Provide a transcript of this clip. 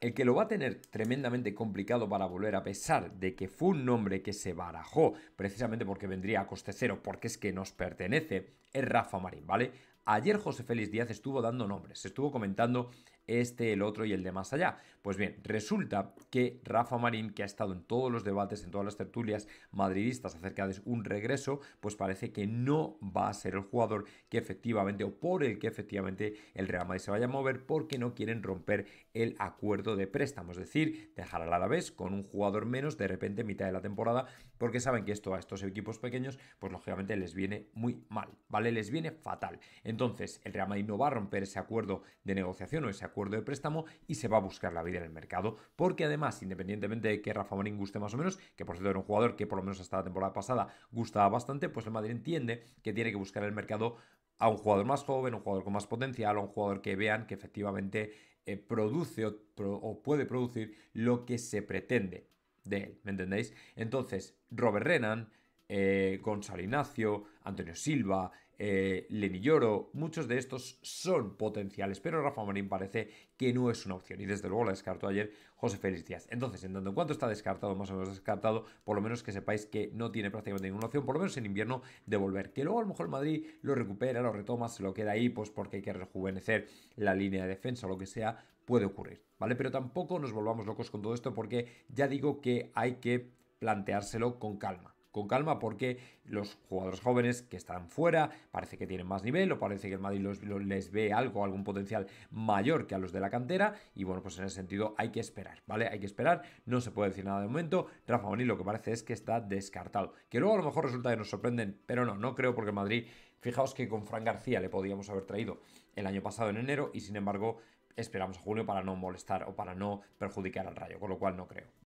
el que lo va a tener tremendamente complicado para volver, a pesar de que fue un nombre que se barajó precisamente porque vendría a coste cero, porque es que nos pertenece, es Rafa Marín, ¿vale? Ayer José Félix Díaz estuvo dando nombres, estuvo comentando este, el otro y el de más allá. Pues bien, resulta que Rafa Marín, que ha estado en todos los debates, en todas las tertulias madridistas acerca de un regreso, pues parece que no va a ser el jugador que efectivamente o por el que efectivamente el Real Madrid se vaya a mover porque no quieren romper el acuerdo de préstamo, es decir, dejar al Alavés con un jugador menos de repente mitad de la temporada porque saben que esto a estos equipos pequeños pues lógicamente les viene muy mal, ¿vale? Les viene fatal. Entonces, el Real Madrid no va a romper ese acuerdo de negociación o ese acuerdo acuerdo de préstamo y se va a buscar la vida en el mercado. Porque además, independientemente de que Rafa Morín guste más o menos, que por cierto era un jugador que por lo menos hasta la temporada pasada gustaba bastante, pues el Madrid entiende que tiene que buscar el mercado a un jugador más joven, un jugador con más potencial, a un jugador que vean que efectivamente eh, produce o, puede producir lo que se pretende de él, ¿me entendéis? Entonces, Robert Renan, eh, Gonzalo Ignacio, Antonio Silva, eh, Lloro, muchos de estos son potenciales, pero Rafa Marín parece que no es una opción y desde luego la descartó ayer José Félix Díaz. Entonces, en tanto en cuanto está descartado, más o menos descartado, por lo menos que sepáis que no tiene prácticamente ninguna opción, por lo menos en invierno, de volver. Que luego a lo mejor Madrid lo recupera, lo retoma, se lo queda ahí, pues porque hay que rejuvenecer la línea de defensa o lo que sea, puede ocurrir, ¿vale? Pero tampoco nos volvamos locos con todo esto porque ya digo que hay que planteárselo con calma con calma porque los jugadores jóvenes que están fuera parece que tienen más nivel o parece que el Madrid les ve algo, algún potencial mayor que a los de la cantera y bueno, pues en ese sentido hay que esperar, ¿vale? Hay que esperar, no se puede decir nada de momento, Rafa Boni lo que parece es que está descartado, que luego a lo mejor resulta que nos sorprenden, pero no, no creo porque Madrid, fijaos que con Fran García le podíamos haber traído el año pasado en enero y sin embargo esperamos a junio para no molestar o para no perjudicar al Rayo, con lo cual no creo.